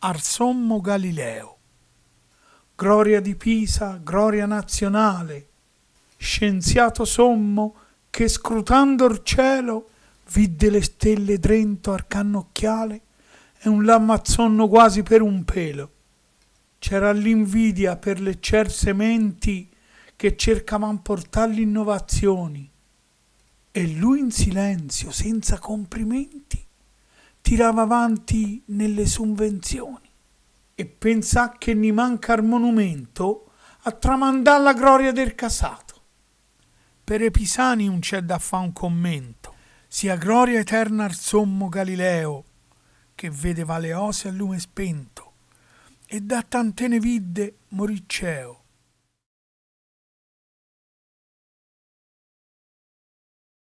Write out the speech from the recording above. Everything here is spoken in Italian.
al sommo Galileo. Gloria di Pisa, gloria nazionale, scienziato sommo che scrutando il cielo vidde le stelle drento al cannocchiale e un lammazzonno quasi per un pelo. C'era l'invidia per le cerse menti che cercavan portargli innovazioni e lui in silenzio, senza complimenti, tirava avanti nelle sovvenzioni e pensa che ne manca il monumento a tramandare la gloria del casato. Per Episani non c'è da fa un commento, sia gloria eterna al sommo Galileo, che vedeva le ose a lume spento, e da tantene vide Moricceo,